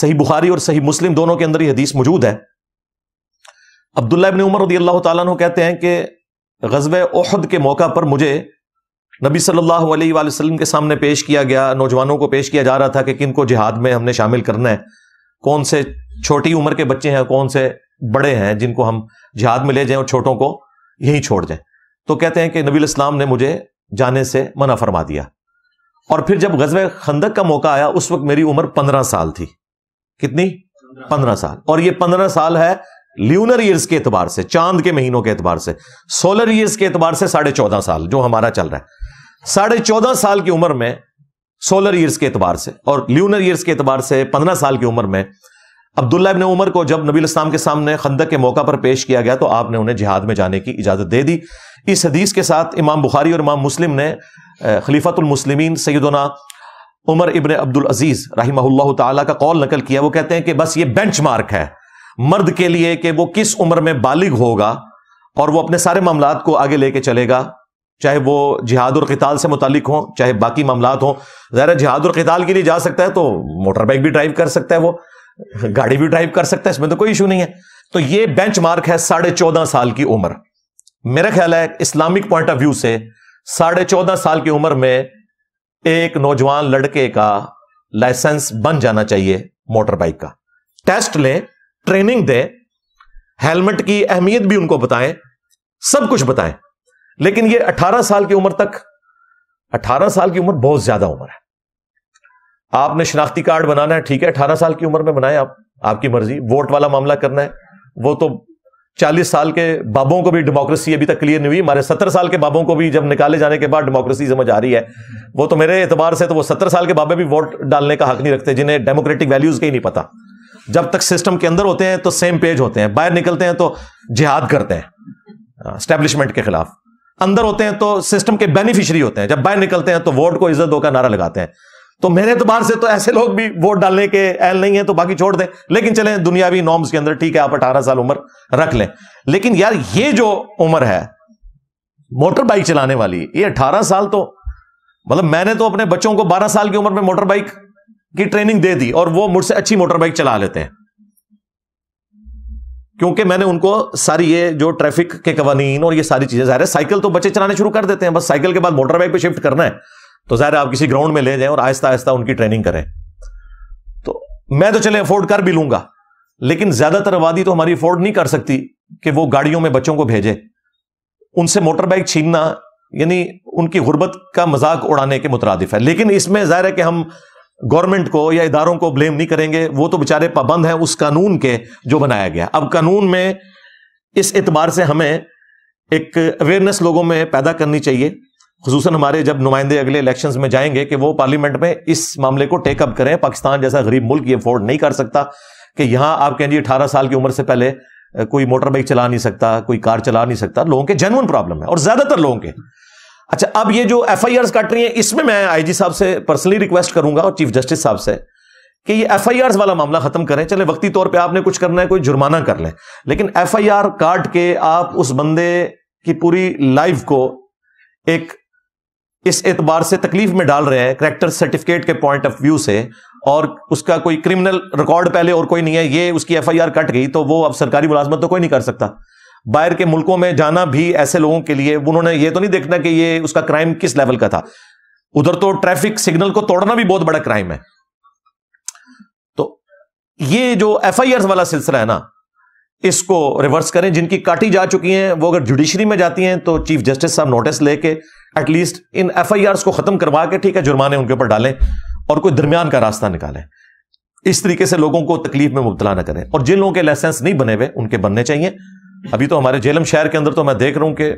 सही बुखारी और सही मुस्लिम दोनों के अंदर ही हदीस मौजूद है अब्दुल्ला इबन उमर रदी अल्लाह तु कहते हैं कि गजब ओहद के मौका पर मुझे नबी सल्लल्लाहु अलैहि वसल्लम के सामने पेश किया गया नौजवानों को पेश किया जा रहा था कि किन को जिहाद में हमने शामिल करना है कौन से छोटी उम्र के बच्चे हैं कौन से बड़े हैं जिनको हम जिहाद में ले जाए और छोटों को यहीं छोड़ दें तो कहते हैं कि नबी इस्लाम ने मुझे जाने से मना फरमा दिया और फिर जब गजब खंदक का मौका आया उस वक्त मेरी उम्र पंद्रह साल थी कितनी पंद्रह साल और यह पंद्रह साल है ल्यूनर ईयर्स के एतबार से चांद के महीनों के एतबार से सोलर ईयर्स के एतबार से साढ़े चौदह साल जो हमारा चल रहा है साढ़े चौदह साल की उम्र में सोलर ईयर्स के एतबार से और ल्यूनर ईयर्स के एतबार से पंद्रह साल की उम्र में अब्दुल्ला इबन उमर को जब नबी इस्लाम के सामने खंदक के मौका पर पेश किया गया तो आपने उन्हें जिहाद में जाने की इजाजत दे दी इस हदीस के साथ इमाम बुखारी और इमाम मुस्लिम ने खलीफ़तमसलिमिन सैदना उमर इबन अब्दुल अजीज़ रही तौल का कौल नकल किया वो कहते हैं कि बस ये बेंच मार्क है मर्द के लिए कि वो किस उम्र में बालिग होगा और वह अपने सारे मामला को आगे लेके चलेगा चाहे वो जिहाद और कताल से मुतलिक हों चाहे बाकी मामला हों ज़ाहिर जिहाद और कताल के लिए जा सकता है तो मोटर बाइक भी ड्राइव कर सकता है वो गाड़ी भी ड्राइव कर सकता है इसमें तो कोई इशू नहीं है तो ये बेंच मार्क है साढ़े चौदह साल की उम्र मेरा ख्याल है इस्लामिक पॉइंट ऑफ व्यू से साढ़े चौदह साल की उम्र में एक नौजवान लड़के का लाइसेंस बन जाना चाहिए मोटर बाइक का टेस्ट लें ट्रेनिंग दें हेलमेट की अहमियत भी उनको बताएं सब कुछ बताएं लेकिन ये अठारह साल की उम्र तक अठारह साल की उम्र बहुत ज्यादा उम्र है आपने शिनाख्ती कार्ड बनाना है ठीक है अठारह साल की उम्र में बनाए आप आपकी मर्जी वोट वाला मामला करना है वो तो चालीस साल के बाबों को भी डेमोक्रेसी अभी तक क्लियर नहीं हुई हमारे सत्तर साल के बाबों को भी जब निकाले जाने के बाद डेमोक्रेसी समझ आ रही है वो तो मेरे एतबार से तो वो सत्तर साल के बाबे भी वोट डालने का हक नहीं रखते जिन्हें डेमोक्रेटिक वैल्यूज का ही नहीं पता जब तक सिस्टम के अंदर होते हैं तो सेम पेज होते हैं बाहर निकलते हैं तो जिहाद करते हैं स्टैब्लिशमेंट हाँ, के खिलाफ अंदर होते हैं तो सिस्टम के बेनिफिशरी होते हैं जब बाहर निकलते हैं तो वोट को इज्जत दो का नारा लगाते हैं तो मेरे एतबार से तो ऐसे लोग भी वोट डालने के अहल नहीं है तो बाकी छोड़ दें लेकिन चले दुनियावी नॉर्म्स के अंदर ठीक है आप अठारह साल उम्र रख लें लेकिन यार ये जो उम्र है मोटर बाइक चलाने वाली ये अठारह साल तो मतलब मैंने तो अपने बच्चों को बारह साल की उम्र में मोटर बाइक की ट्रेनिंग दे दी और वो मुझसे अच्छी मोटर बाइक चला लेते हैं क्योंकि मैंने उनको सारी ये जो ट्रैफिक के कवानीन और ये सारी चीजें जाहिर है साइकिल तो बच्चे चलाने शुरू कर देते हैं बस साइकिल के बाद मोटर बाइक पे शिफ्ट करना है तो ज़ाहिर आप किसी ग्राउंड में ले जाएं और आहिस्ता आहिस्ता उनकी ट्रेनिंग करें तो मैं तो चले अफोर्ड कर भी लूंगा लेकिन ज़्यादातर आबादी तो हमारी अफोर्ड नहीं कर सकती कि वो गाड़ियों में बच्चों को भेजे उनसे मोटर बाइक छीनना यानी उनकी गुर्बत का मजाक उड़ाने के मुतरदिफ है लेकिन इसमें ज़ाहिर है कि हम गवर्नमेंट को या इदारों को ब्लेम नहीं करेंगे वो तो बेचारे पाबंद हैं उस कानून के जो बनाया गया अब कानून में इस एतबार से हमें एक अवेयरनेस लोगों में पैदा करनी चाहिए खसूस हमारे जब नुमाइंदे अगले इलेक्शन में जाएंगे कि वो पार्लियामेंट में इस मामले को टेकअप करें पाकिस्तान जैसा गरीब मुल्क ये अफोर्ड नहीं कर सकता कि यहां आप कहें जी अठारह साल की उम्र से पहले कोई मोटर बाइक चला नहीं सकता कोई कार चला नहीं सकता लोगों के जेनुअन प्रॉब्लम है और ज्यादातर लोगों के अच्छा अब ये जो एफ आई आर कट रही है इसमें मैं आई जी साहब से पर्सनली रिक्वेस्ट करूंगा और चीफ जस्टिस साहब से कि ये एफ आई आर वाला मामला खत्म करें चले वक्ती तौर पर आपने कुछ करना है कोई जुर्माना कर लें लेकिन एफ आई आर काट के आप उस बंदे की पूरी लाइफ को एक इस एतबार से तकलीफ में डाल रहे हैं करेक्टर सर्टिफिकेट के पॉइंट ऑफ व्यू से और उसका कोई क्रिमिनल रिकॉर्ड पहले और कोई नहीं है ये उसकी एफआईआर कट गई तो वो अब सरकारी मुलाजमत तो कोई नहीं कर सकता बाहर के मुल्कों में जाना भी ऐसे लोगों के लिए उन्होंने ये तो नहीं देखना कि ये उसका क्राइम किस लेवल का था उधर तो ट्रैफिक सिग्नल को तोड़ना भी बहुत बड़ा क्राइम है तो ये जो एफ वाला सिलसिला है ना इसको रिवर्स करें जिनकी काटी जा चुकी हैं वो अगर जुडिशरी में जाती हैं तो चीफ जस्टिस साहब नोटिस लेके एटलीस्ट इन एफ को खत्म करवा के ठीक है जुर्माने उनके ऊपर डालें और कोई दरमियान का रास्ता निकालें इस तरीके से लोगों को तकलीफ में मुबतला ना करें और जिन लोगों के लाइसेंस नहीं बने हुए उनके बनने चाहिए अभी तो हमारे जेलम शहर के अंदर तो मैं देख रहा हूं कि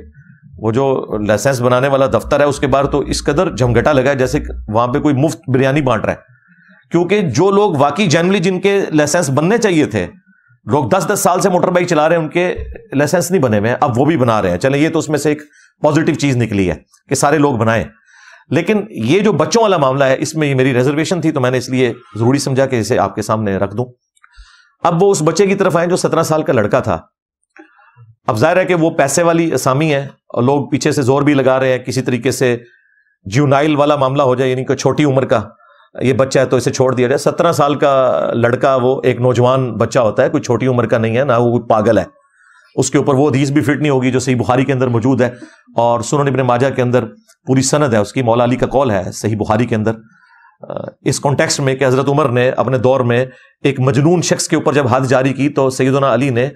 वो जो लाइसेंस बनाने वाला दफ्तर है उसके बाहर तो इस कदर झमघटा लगा है जैसे वहां पे कोई मुफ्त बिरयानी बांट रहा है क्योंकि जो लोग वाकई जनरली जिनके लाइसेंस बनने चाहिए थे लोग दस दस साल से मोटर बाइक चला रहे हैं उनके लाइसेंस नहीं बने हुए हैं अब वो भी बना रहे हैं चले ये तो उसमें से एक पॉजिटिव चीज निकली है कि सारे लोग बनाए लेकिन ये जो बच्चों वाला मामला है इसमें मेरी रिजर्वेशन थी तो मैंने इसलिए जरूरी समझा कि इसे आपके सामने रख दूं अब वो उस बच्चे की तरफ आए जो सत्रह साल का लड़का था अब जाहिर है कि वो पैसे वाली असामी है और लोग पीछे से जोर भी लगा रहे हैं किसी तरीके से ज्यूनाइल वाला मामला हो जाए यानी कोई छोटी उम्र का ये बच्चा है तो इसे छोड़ दिया जाए सत्रह साल का लड़का वो एक नौजवान बच्चा होता है कोई छोटी उम्र का नहीं है ना वो कोई पागल है उसके ऊपर वो अधीज भी फिट नहीं होगी जो सही बुखारी के अंदर मौजूद है और सुन इबन माजा के अंदर पूरी सनद है उसकी मौला अली का कॉल है सही बुहारी के अंदर इस कॉन्टेक्स्ट में कि हज़रत उमर ने अपने दौर में एक मजनून शख्स के ऊपर जब हाथ जारी की तो सईदना अली ने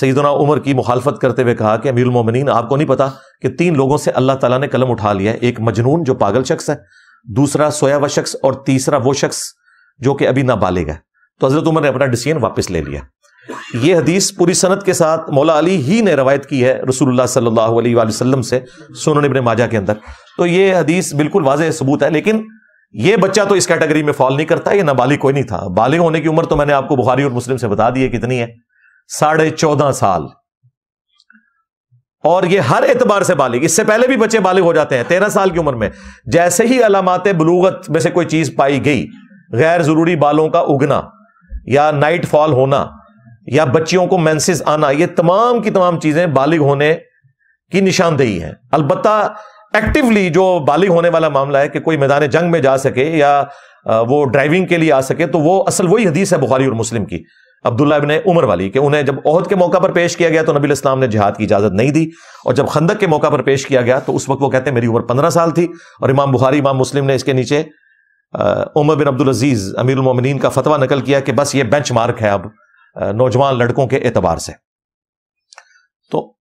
सईदना उमर की मुखालफत करते हुए कहा कि अमीरमिन आपको नहीं पता कि तीन लोगों से अल्लाह तला ने कलम उठा लिया एक मजनून जो पागल शख्स है दूसरा सोया व शख्स और तीसरा वो शख्स जो कि अभी ना बालेगा तो हज़रत उमर ने अपना डिसीजन वापस ले लिया ये हदीस पूरी सनत के साथ मौला अली ही ने रवायत की है रसूलुल्लाह सल्लल्लाहु से सोनन इबन माजा के अंदर तो ये हदीस बिल्कुल वाजह सबूत है लेकिन ये बच्चा तो इस कैटेगरी में फॉल नहीं करता ये नाबालिग कोई नहीं था बालिग होने की उम्र तो मैंने आपको बुखारी और मुस्लिम से बता दी है कितनी है साढ़े चौदह साल और ये हर एतबार से बालिग इससे पहले भी बच्चे बालिग हो जाते हैं तेरह साल की उम्र में जैसे ही अलामत बलूगत में से कोई चीज पाई गई गैर जरूरी बालों का उगना या नाइट फॉल होना या बच्चियों को मैंसिस आना ये तमाम की तमाम चीजें बालिग होने की निशानदेही है अलबत् एक्टिवली जो बालिग होने वाला मामला है कि कोई मैदान जंग में जा सके या वो ड्राइविंग के लिए आ सके तो वो असल वही हदीस है बुखारी और मुस्लिम की अब्दुल्ला इबन उमर वाली कि उन्हें जब ओहद के मौका पर पेश किया गया तो नबी इस्लाम ने जिहाद की इजाजत नहीं दी और जब खंदक के मौका पर पेश किया गया तो उस वक्त वो कहते हैं मेरी उम्र पंद्रह साल थी और इमाम बुखारी इमाम मुस्लिम ने इसके नीचे उमर बिन अब्दुल अजीज अमीर उमोमिन का फतवा नकल किया कि बस ये बेंच मार्क है अब नौजवान लड़कों के एतबार से तो